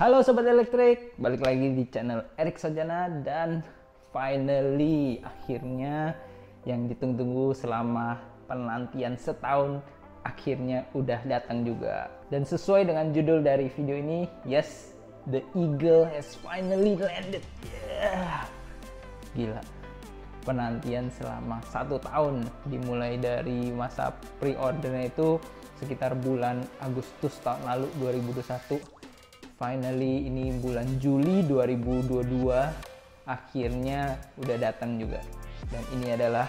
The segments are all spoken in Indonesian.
Halo Sobat Elektrik, balik lagi di channel Erik Sajana dan finally akhirnya yang ditunggu-tunggu selama penantian setahun akhirnya udah datang juga. Dan sesuai dengan judul dari video ini, yes, the eagle has finally landed. Yeah. Gila, penantian selama satu tahun dimulai dari masa pre-ordernya itu sekitar bulan Agustus tahun lalu 2021 finally ini bulan Juli 2022 akhirnya udah datang juga dan ini adalah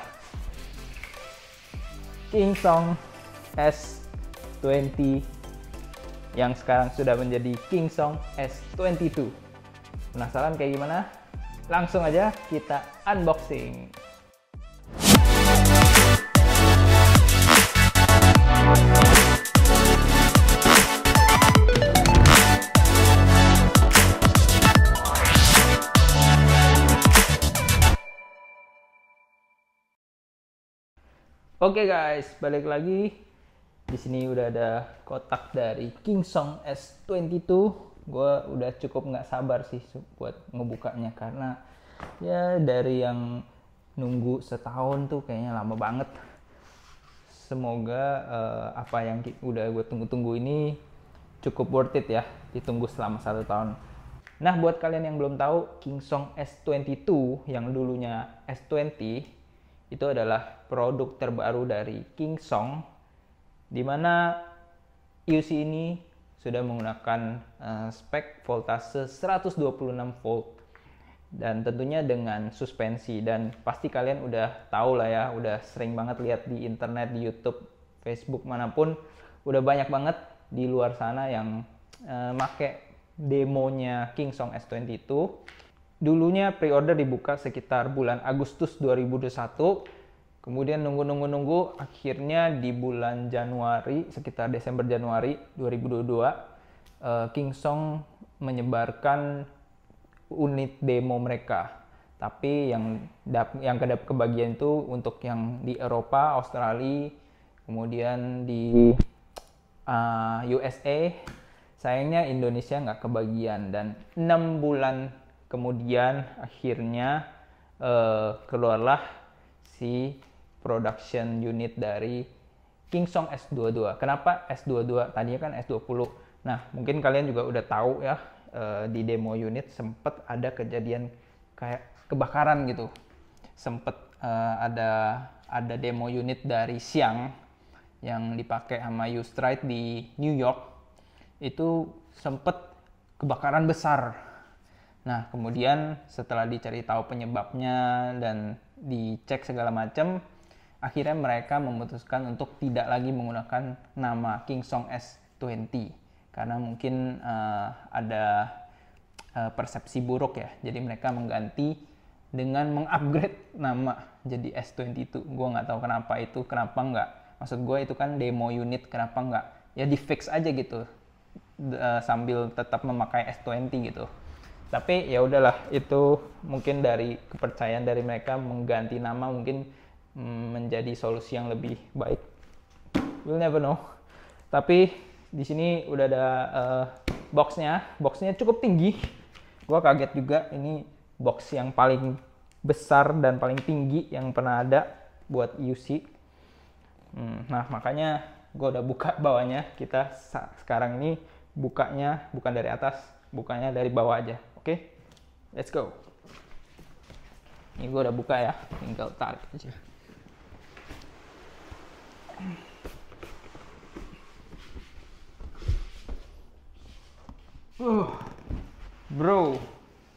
King Song S20 yang sekarang sudah menjadi King Song S22 penasaran kayak gimana? langsung aja kita unboxing Oke okay guys, balik lagi. Di sini udah ada kotak dari King Song S22. Gue udah cukup nggak sabar sih buat ngebukanya karena ya dari yang nunggu setahun tuh kayaknya lama banget. Semoga uh, apa yang udah gue tunggu-tunggu ini cukup worth it ya. Ditunggu selama satu tahun. Nah, buat kalian yang belum tahu, King Song S22 yang dulunya S20 itu adalah produk terbaru dari King Song di mana UC ini sudah menggunakan uh, spek voltase 126 volt dan tentunya dengan suspensi dan pasti kalian udah tahu lah ya udah sering banget lihat di internet di YouTube Facebook manapun udah banyak banget di luar sana yang uh, make demonya King Song S22 dulunya pre-order dibuka sekitar bulan Agustus 2021 Kemudian nunggu-nunggu-nunggu, akhirnya di bulan Januari, sekitar Desember Januari 2022, uh, eh, King Song menyebarkan unit demo mereka. Tapi yang dap, yang kedap kebagian itu untuk yang di Eropa, Australia, kemudian di uh, eh, USA. Sayangnya Indonesia nggak kebagian dan enam bulan kemudian akhirnya uh, keluarlah si production unit dari Kingsong S22. Kenapa S22? Tadinya kan S20. Nah, mungkin kalian juga udah tahu ya eh, di demo unit sempat ada kejadian kayak kebakaran gitu. Sempat eh, ada ada demo unit dari Siang yang dipakai sama UStride di New York itu sempat kebakaran besar. Nah, kemudian setelah dicari tahu penyebabnya dan dicek segala macam, akhirnya mereka memutuskan untuk tidak lagi menggunakan nama King Song S20 karena mungkin uh, ada uh, persepsi buruk ya. Jadi mereka mengganti dengan mengupgrade nama jadi S22. Gue nggak tahu kenapa itu, kenapa nggak. Maksud gue itu kan demo unit, kenapa nggak? Ya di fix aja gitu uh, sambil tetap memakai S20 gitu. Tapi ya udahlah itu mungkin dari kepercayaan dari mereka mengganti nama mungkin menjadi solusi yang lebih baik. We'll never know. Tapi di sini udah ada uh, boxnya, boxnya cukup tinggi. Gua kaget juga ini box yang paling besar dan paling tinggi yang pernah ada buat UC. Hmm, nah makanya gue udah buka bawahnya. Kita sekarang ini bukanya bukan dari atas, bukanya dari bawah aja. Oke, okay? let's go. Ini gue udah buka ya, tinggal tarik aja. Uh, bro,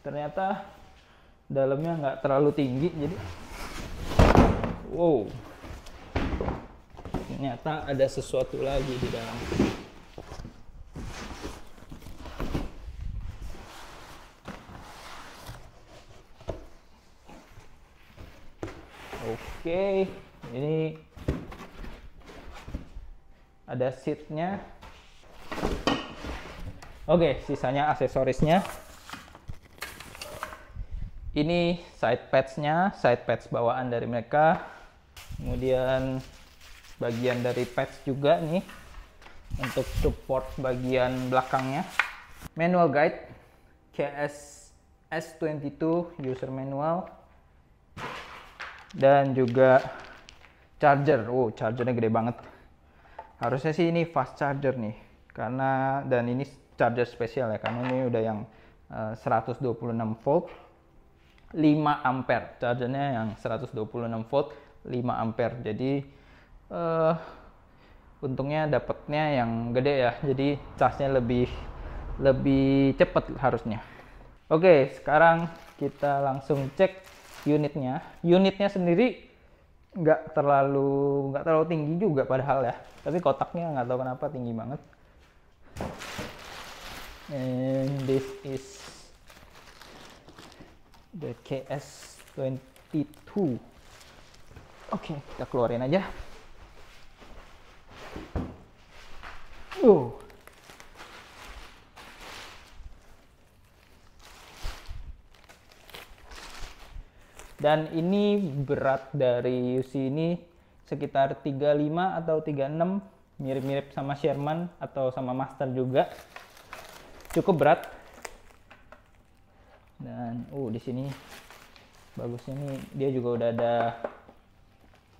ternyata dalamnya nggak terlalu tinggi jadi wow ternyata ada sesuatu lagi di dalam oke okay. ada seatnya oke sisanya aksesorisnya ini side pads-nya, side pads bawaan dari mereka. Kemudian bagian dari pads juga nih untuk support bagian belakangnya. Manual guide KS S22 user manual dan juga charger. oh chargernya gede banget harusnya sih ini fast charger nih karena dan ini charger spesial ya karena ini udah yang eh, uh, 126 volt 5 ampere chargernya yang 126 volt 5 ampere jadi uh, untungnya dapetnya yang gede ya jadi casnya lebih lebih cepat harusnya oke sekarang kita langsung cek unitnya unitnya sendiri nggak terlalu nggak terlalu tinggi juga padahal ya tapi kotaknya nggak tahu kenapa tinggi banget and this is the KS22 oke okay, kita keluarin aja uh Dan ini berat dari Yusi ini sekitar 35 atau 36, mirip-mirip sama Sherman atau sama Master juga. Cukup berat. Dan uh di sini bagus ini dia juga udah ada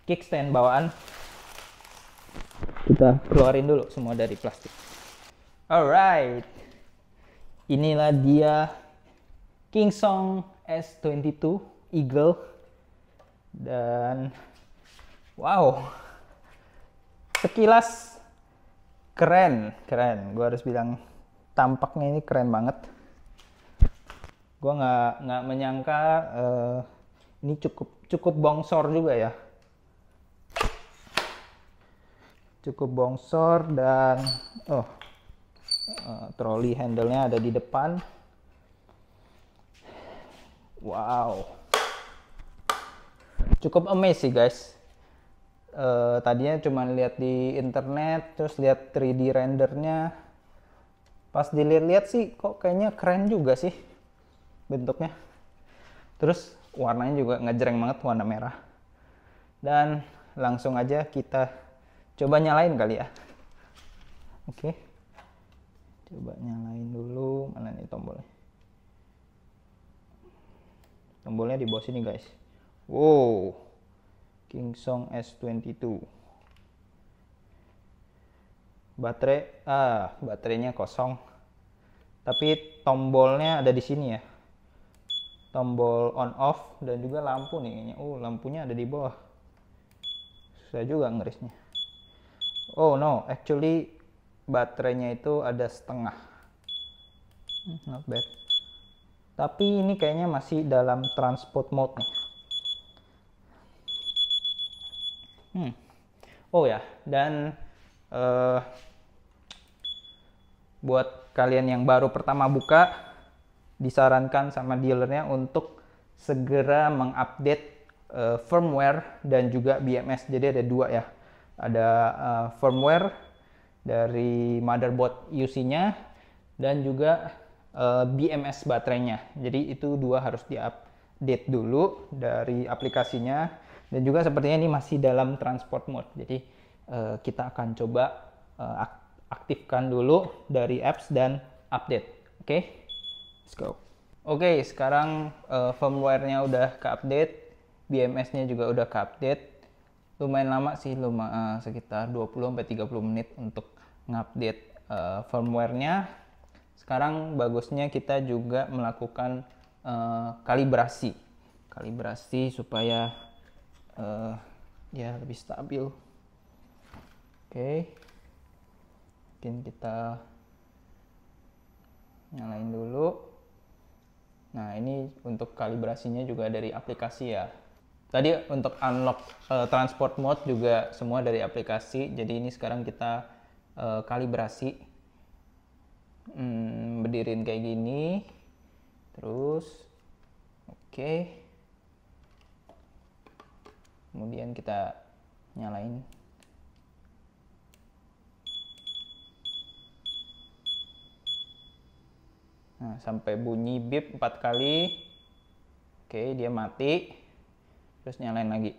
kickstand bawaan. Kita keluarin dulu semua dari plastik. Alright. Inilah dia King Song S22 eagle dan wow sekilas keren keren gue harus bilang tampaknya ini keren banget gue nggak nggak menyangka uh, ini cukup cukup bongsor juga ya cukup bongsor dan oh uh, eh, troli handle-nya ada di depan wow cukup amazing sih guys uh, tadinya cuma lihat di internet terus lihat 3D rendernya pas dilihat-lihat sih kok kayaknya keren juga sih bentuknya terus warnanya juga ngejreng banget warna merah dan langsung aja kita coba nyalain kali ya oke okay. coba nyalain dulu mana nih tombolnya tombolnya di bawah sini guys Wow. King Song S22. Baterai ah, baterainya kosong. Tapi tombolnya ada di sini ya. Tombol on off dan juga lampu nih kayaknya. Oh, lampunya ada di bawah. Susah juga ngerisnya. Oh no, actually baterainya itu ada setengah. Hmm, not bad. Tapi ini kayaknya masih dalam transport mode nih. Hmm. Oh ya, dan uh, buat kalian yang baru pertama buka, disarankan sama dealernya untuk segera mengupdate uh, firmware dan juga BMS. Jadi ada dua ya, ada uh, firmware dari motherboard UC-nya dan juga uh, BMS baterainya. Jadi itu dua harus diupdate dulu dari aplikasinya dan juga sepertinya ini masih dalam transport mode jadi uh, kita akan coba uh, aktifkan dulu dari apps dan update oke okay? let's go oke okay, sekarang uh, firmware-nya udah ke update BMS-nya juga udah ke update lumayan lama sih luma, uh, sekitar 20 30 menit untuk ngupdate uh, firmware-nya sekarang bagusnya kita juga melakukan uh, kalibrasi kalibrasi supaya uh, ya lebih stabil oke okay. mungkin kita nyalain dulu nah ini untuk kalibrasinya juga dari aplikasi ya tadi untuk unlock uh, transport mode juga semua dari aplikasi jadi ini sekarang kita uh, kalibrasi hmm, kayak gini terus oke okay kemudian kita nyalain nah, sampai bunyi beep 4 kali oke dia mati terus nyalain lagi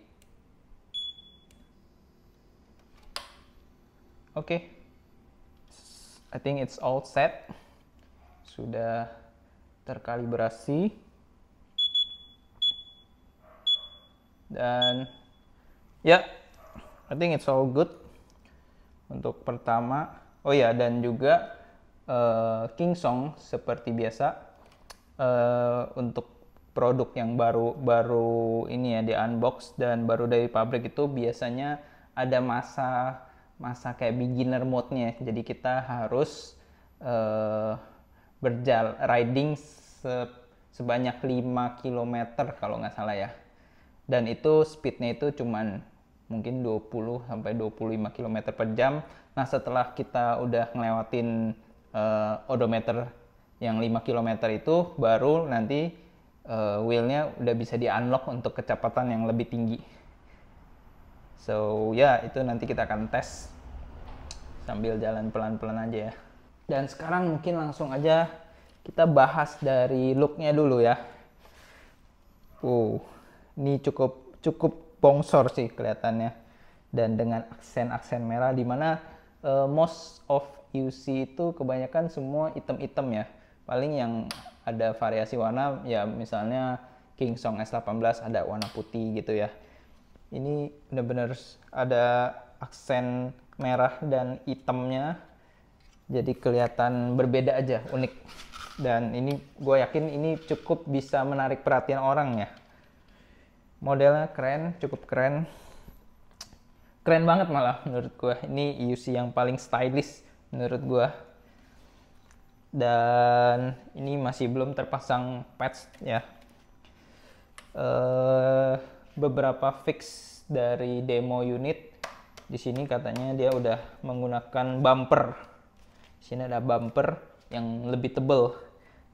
oke I think it's all set sudah terkalibrasi dan ya yeah, I think it's all good untuk pertama oh ya yeah, dan juga uh, King Song seperti biasa uh, untuk produk yang baru baru ini ya di unbox dan baru dari pabrik itu biasanya ada masa masa kayak beginner mode-nya ya. jadi kita harus uh, eh, berjalan riding se sebanyak 5 km kalau nggak salah ya dan itu speednya itu cuman mungkin 20 sampai 25 km per jam. Nah setelah kita udah ngelewatin uh, odometer yang 5 km itu baru nanti uh, wheelnya udah bisa di unlock untuk kecepatan yang lebih tinggi. So ya yeah, itu nanti kita akan tes sambil jalan pelan-pelan aja ya. Dan sekarang mungkin langsung aja kita bahas dari looknya dulu ya. Wow, ini cukup cukup bongsor sih kelihatannya dan dengan aksen-aksen merah di mana uh, most of UC itu kebanyakan semua item-item ya paling yang ada variasi warna ya misalnya King Song S18 ada warna putih gitu ya ini benar-benar ada aksen merah dan hitamnya jadi kelihatan berbeda aja unik dan ini gue yakin ini cukup bisa menarik perhatian orang ya modelnya keren cukup keren keren banget malah menurut gue ini UC yang paling stylish menurut gue dan ini masih belum terpasang patch ya uh, beberapa fix dari demo unit di sini katanya dia udah menggunakan bumper di sini ada bumper yang lebih tebel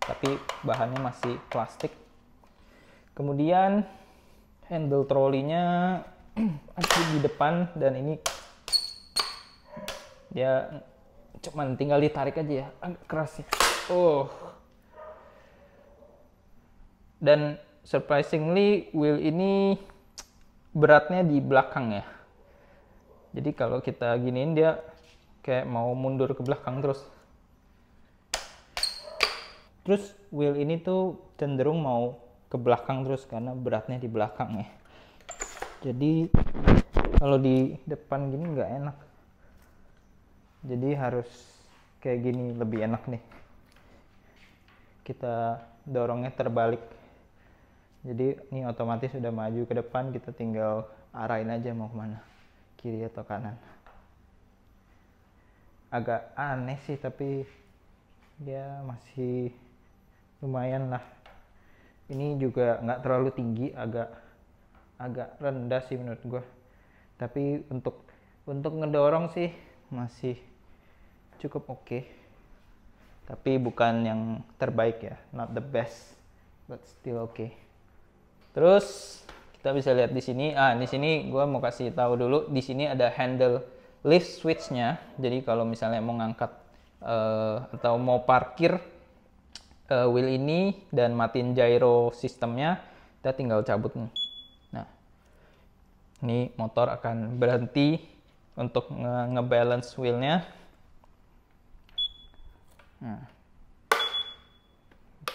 tapi bahannya masih plastik kemudian handle trolinya ada di depan dan ini dia cuman tinggal ditarik aja ya agak keras ya oh dan surprisingly wheel ini beratnya di belakang ya jadi kalau kita giniin dia kayak mau mundur ke belakang terus terus wheel ini tuh cenderung mau ke belakang terus karena beratnya di belakang ya jadi kalau di depan gini nggak enak jadi harus kayak gini lebih enak nih kita dorongnya terbalik jadi ini otomatis sudah maju ke depan kita tinggal arahin aja mau kemana kiri atau kanan agak aneh sih tapi ya masih lumayan lah ini juga nggak terlalu tinggi agak agak rendah sih menurut gue tapi untuk untuk ngedorong sih masih cukup oke okay. tapi bukan yang terbaik ya not the best but still oke okay. terus kita bisa lihat di sini ah di sini gue mau kasih tahu dulu di sini ada handle lift switchnya jadi kalau misalnya mau ngangkat uh, atau mau parkir uh, wheel ini dan matiin gyro sistemnya, kita tinggal cabut nih. Nah, ini motor akan berhenti untuk nge ngebalance wheelnya. Nah.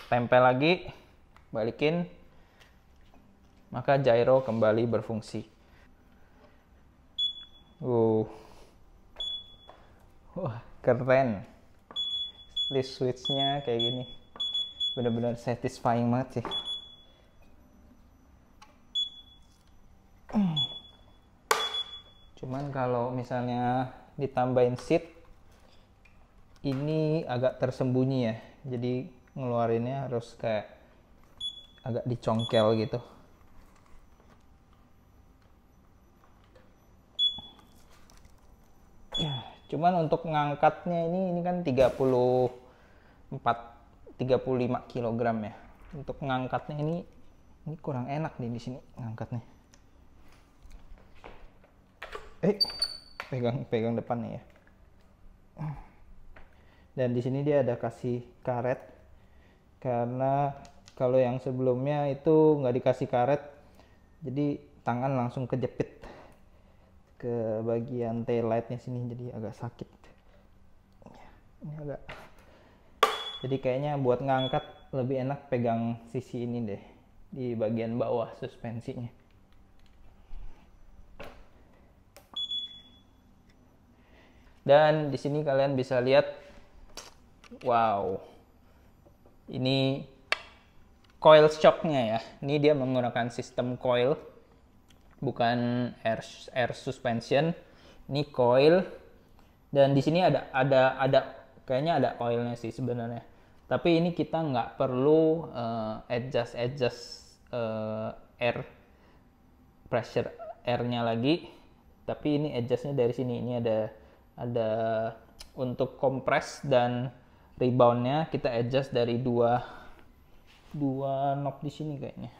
Tempel lagi, balikin, maka gyro kembali berfungsi. Uh. Wah, keren. List switch-nya kayak gini benar-benar satisfying banget sih cuman kalau misalnya ditambahin seat ini agak tersembunyi ya jadi ngeluarinnya harus kayak agak dicongkel gitu cuman untuk ngangkatnya ini ini kan 34 35 kg ya untuk ngangkatnya ini ini kurang enak nih di sini ngangkatnya eh pegang pegang depannya ya dan di sini dia ada kasih karet karena kalau yang sebelumnya itu nggak dikasih karet jadi tangan langsung kejepit ke bagian tail lightnya sini jadi agak sakit ini agak jadi kayaknya buat ngangkat lebih enak pegang sisi ini deh di bagian bawah suspensinya dan di sini kalian bisa lihat wow ini coil shocknya ya ini dia menggunakan sistem coil bukan air air suspension ini coil dan di sini ada ada ada kayaknya ada oilnya sih sebenarnya tapi ini kita nggak perlu uh, adjust adjust uh, air pressure airnya lagi tapi ini adjustnya dari sini ini ada ada untuk kompres dan reboundnya kita adjust dari dua dua knob di sini kayaknya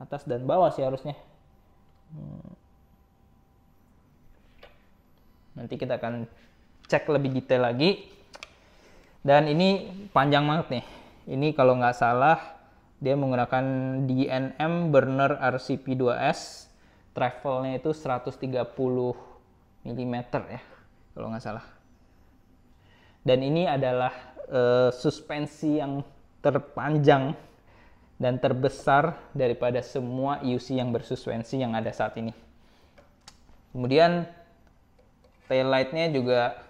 atas dan bawah sih harusnya hmm. nanti kita akan cek lebih detail lagi dan ini panjang banget nih. Ini kalau nggak salah dia menggunakan DNM burner RCP2S. Travelnya itu 130 mm ya, kalau nggak salah. Dan ini adalah uh, suspensi yang terpanjang dan terbesar daripada semua UC yang bersuspensi yang ada saat ini. Kemudian tail lightnya juga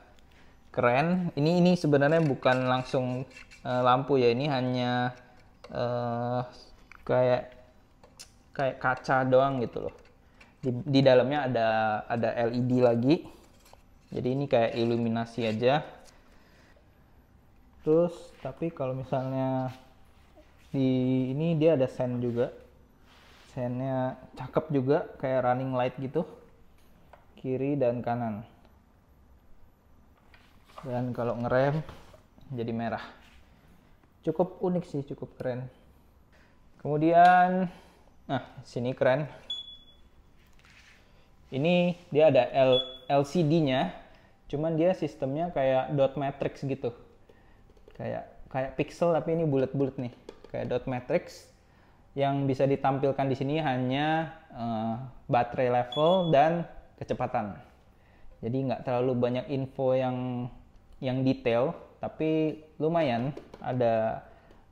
keren ini ini sebenarnya bukan langsung uh, lampu ya ini hanya uh, kayak kayak kaca doang gitu loh di, di dalamnya ada ada LED lagi jadi ini kayak iluminasi aja terus tapi kalau misalnya di ini dia ada sen juga sennya cakep juga kayak running light gitu kiri dan kanan dan kalau ngerem jadi merah cukup unik sih cukup keren kemudian nah sini keren ini dia ada L, LCD nya cuman dia sistemnya kayak dot matrix gitu kayak kayak pixel tapi ini bulat-bulat nih kayak dot matrix yang bisa ditampilkan di sini hanya uh, baterai level dan kecepatan jadi nggak terlalu banyak info yang yang detail tapi lumayan ada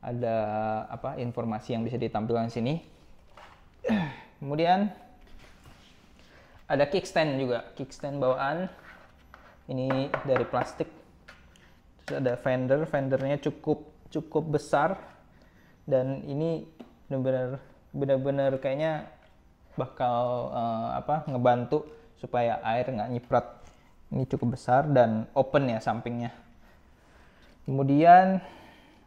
ada apa informasi yang bisa ditampilkan di sini. Kemudian ada kickstand juga, kickstand bawaan. Ini dari plastik. Terus ada fender, fendernya cukup cukup besar dan ini benar-benar benar-benar kayaknya bakal uh, apa ngebantu supaya air nggak nyiprat ini cukup besar dan open ya sampingnya. Kemudian,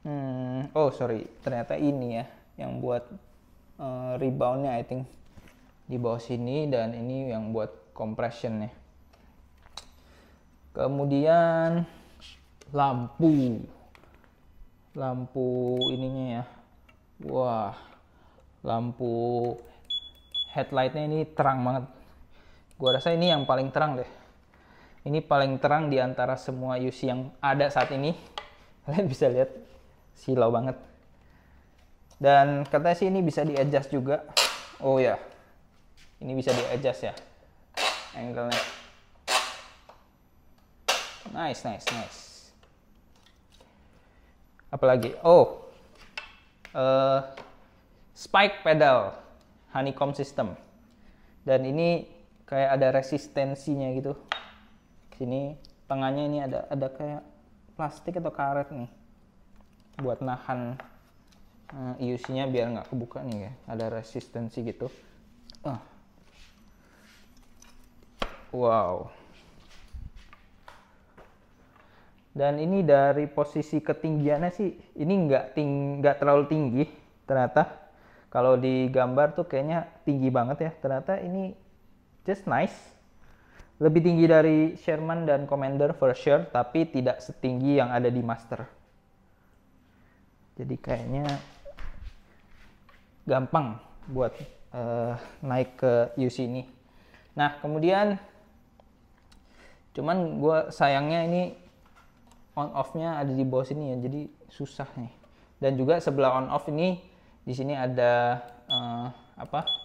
hmm, oh sorry, ternyata ini ya yang buat uh, reboundnya I think di bawah sini dan ini yang buat compression ya. Kemudian lampu, lampu ininya ya. Wah, lampu headlightnya ini terang banget. Gua rasa ini yang paling terang deh. Ini paling terang di antara semua UC yang ada saat ini. Kalian bisa lihat, silau banget. Dan katanya sih ini bisa di-adjust juga. Oh ya, ini bisa di-adjust ya angle-nya. Nice, nice, nice. Apalagi, oh, uh, spike pedal, honeycomb system. Dan ini kayak ada resistensinya gitu sini tengahnya ini ada ada kayak plastik atau karet nih buat nahan uh, biar nggak kebuka nih ya. Ada resistensi gitu. Uh. Wow. Dan ini dari posisi ketinggiannya sih, ini nggak ting nggak terlalu tinggi ternyata. Kalau di gambar tuh kayaknya tinggi banget ya. Ternyata ini just nice lebih tinggi dari Sherman dan Commander for sure, tapi tidak setinggi yang ada di Master. Jadi kayaknya gampang buat uh, naik ke UC ini. Nah, kemudian cuman gue sayangnya ini on off-nya ada di bawah sini ya, jadi susah nih. Dan juga sebelah on off ini di sini ada uh, apa?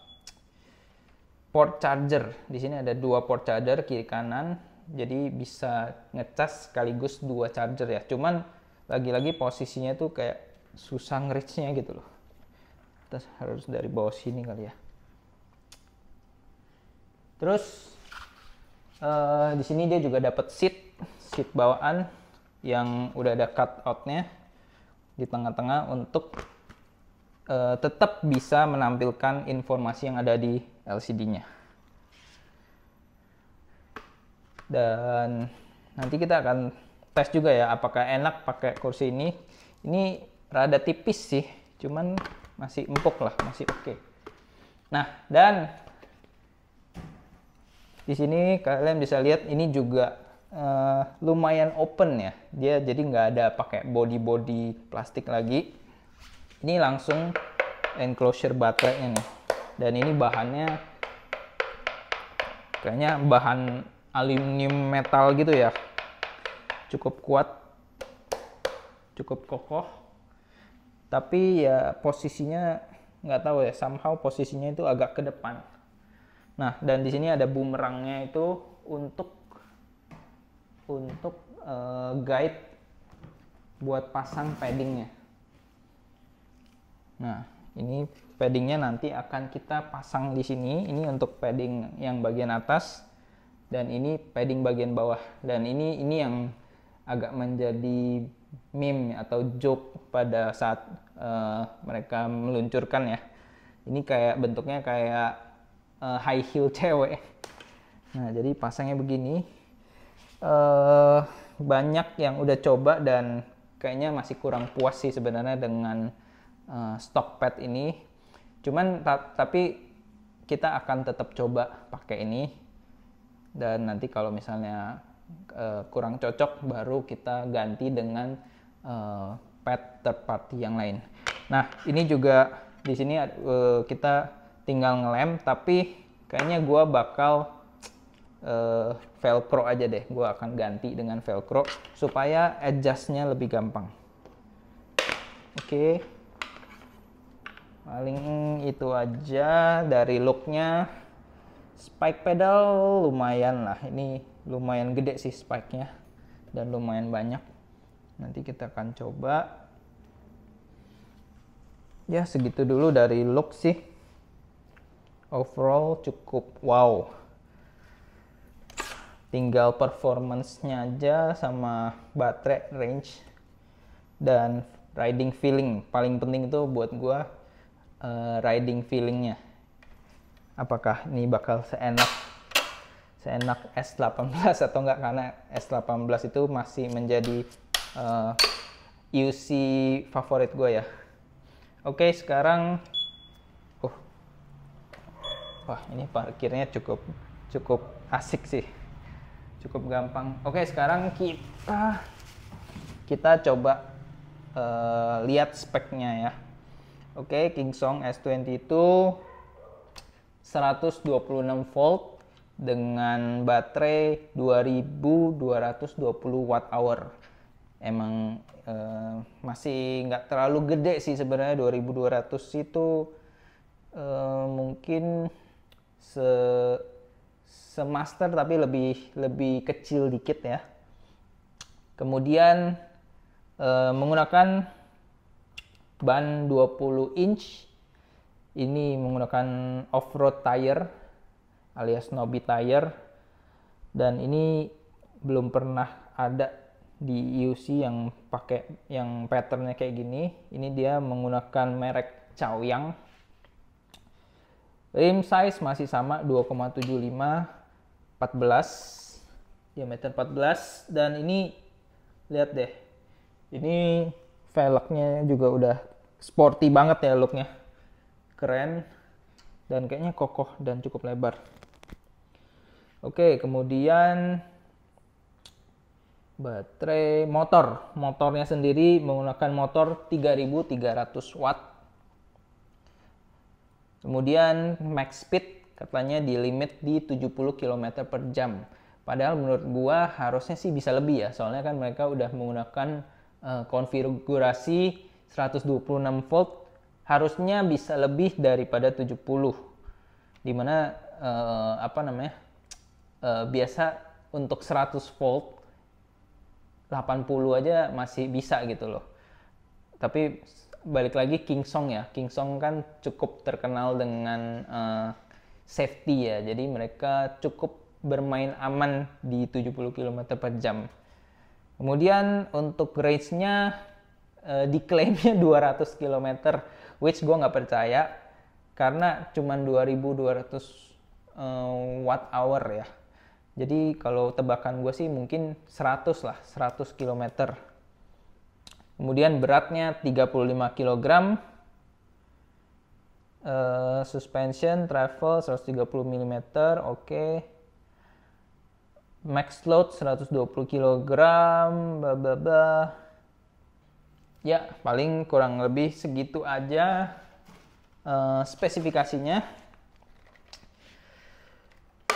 port charger. Di sini ada dua port charger kiri kanan, jadi bisa ngecas sekaligus dua charger ya. Cuman lagi-lagi posisinya tuh kayak susah ngeritsnya gitu loh. Kita harus dari bawah sini kali ya. Terus uh, di sini dia juga dapat seat, seat bawaan yang udah ada cut outnya di tengah-tengah untuk uh, tetap bisa menampilkan informasi yang ada di LCD-nya. Dan nanti kita akan tes juga ya apakah enak pakai kursi ini. Ini rada tipis sih, cuman masih empuk lah, masih oke. Okay. Nah, dan di sini kalian bisa lihat ini juga uh, lumayan open ya. Dia jadi nggak ada pakai body-body plastik lagi. Ini langsung enclosure baterainya nih dan ini bahannya kayaknya bahan aluminium metal gitu ya cukup kuat cukup kokoh tapi ya posisinya nggak tahu ya somehow posisinya itu agak ke depan nah dan di sini ada bumerangnya itu untuk untuk uh, guide buat pasang paddingnya nah ini paddingnya nanti akan kita pasang di sini ini untuk padding yang bagian atas dan ini padding bagian bawah dan ini ini yang agak menjadi meme atau joke pada saat uh, mereka meluncurkan ya ini kayak bentuknya kayak uh, high heel cewek nah jadi pasangnya begini uh, banyak yang udah coba dan kayaknya masih kurang puas sih sebenarnya dengan uh, stock pad ini cuman ta tapi kita akan tetap coba pakai ini dan nanti kalau misalnya uh, kurang cocok baru kita ganti dengan uh, pet third party yang lain. Nah ini juga di sini uh, kita tinggal ngelem tapi kayaknya gua bakal uh, velcro aja deh. gua akan ganti dengan velcro supaya adjustnya lebih gampang. Oke. Okay paling itu aja dari looknya spike pedal lumayan lah ini lumayan gede sih spike nya dan lumayan banyak nanti kita akan coba ya segitu dulu dari look sih overall cukup wow tinggal performance-nya aja sama baterai range dan riding feeling paling penting itu buat gua uh, riding feelingnya apakah ini bakal seenak seenak S18 atau enggak karena S18 itu masih menjadi uh, eh, UC favorit gue ya oke sekarang uh wah ini parkirnya cukup cukup asik sih cukup gampang oke sekarang kita kita coba uh, lihat speknya ya Oke, okay, King Song S22 126 volt dengan baterai 2220 watt hour. Emang eh, masih nggak terlalu gede sih sebenarnya 2200 itu eh, mungkin se semaster tapi lebih lebih kecil dikit ya. Kemudian eh, menggunakan ban 20 inch ini menggunakan off-road tire alias snobby tire dan ini belum pernah ada di UC yang pakai yang patternnya kayak gini ini dia menggunakan merek Chaoyang rim size masih sama 2,75 14 diameter 14 dan ini lihat deh ini velgnya juga udah sporty banget ya looknya keren dan kayaknya kokoh dan cukup lebar oke kemudian baterai motor motornya sendiri menggunakan motor 3300 watt kemudian max speed katanya di limit di 70 km per jam padahal menurut gua harusnya sih bisa lebih ya soalnya kan mereka udah menggunakan Eh, konfigurasi 126 volt harusnya bisa lebih daripada 70 dimana eh, apa namanya eh, biasa untuk 100 volt 80 aja masih bisa gitu loh tapi balik lagi King Song ya King Song kan cukup terkenal dengan eh, safety ya jadi mereka cukup bermain aman di 70 km per jam Kemudian untuk range-nya uh, diklaimnya 200 km, which gue nggak percaya karena cuma 2200 uh, watt hour ya. Jadi kalau tebakan gue sih mungkin 100 lah, 100 km. Kemudian beratnya 35 kg. Uh, suspension travel 130 mm, oke. Okay max load 120 kg bla bla bla ya paling kurang lebih segitu aja uh, spesifikasinya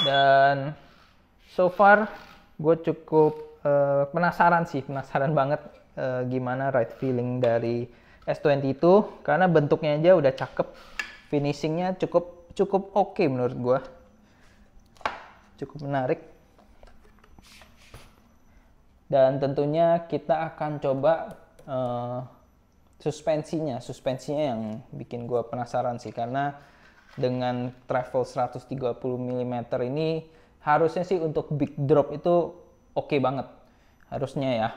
dan so far gue cukup uh, penasaran sih penasaran banget uh, gimana ride feeling dari S20 itu karena bentuknya aja udah cakep finishingnya cukup cukup oke okay menurut gue cukup menarik dan tentunya kita akan coba uh, suspensinya suspensinya yang bikin gue penasaran sih karena dengan travel 130 mm ini harusnya sih untuk big drop itu oke okay banget harusnya ya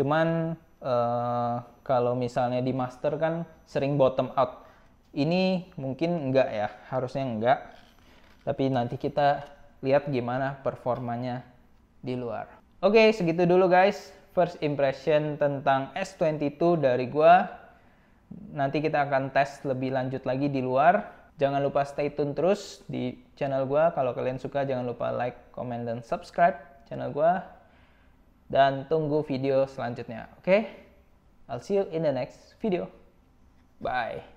cuman uh, kalau misalnya di master kan sering bottom out ini mungkin enggak ya harusnya enggak tapi nanti kita lihat gimana performanya di luar Oke, okay, segitu dulu guys. First impression tentang S22 dari gua. Nanti kita akan tes lebih lanjut lagi di luar. Jangan lupa stay tune terus di channel gua. Kalau kalian suka jangan lupa like, comment dan subscribe channel gua. Dan tunggu video selanjutnya, oke? Okay? I'll see you in the next video. Bye.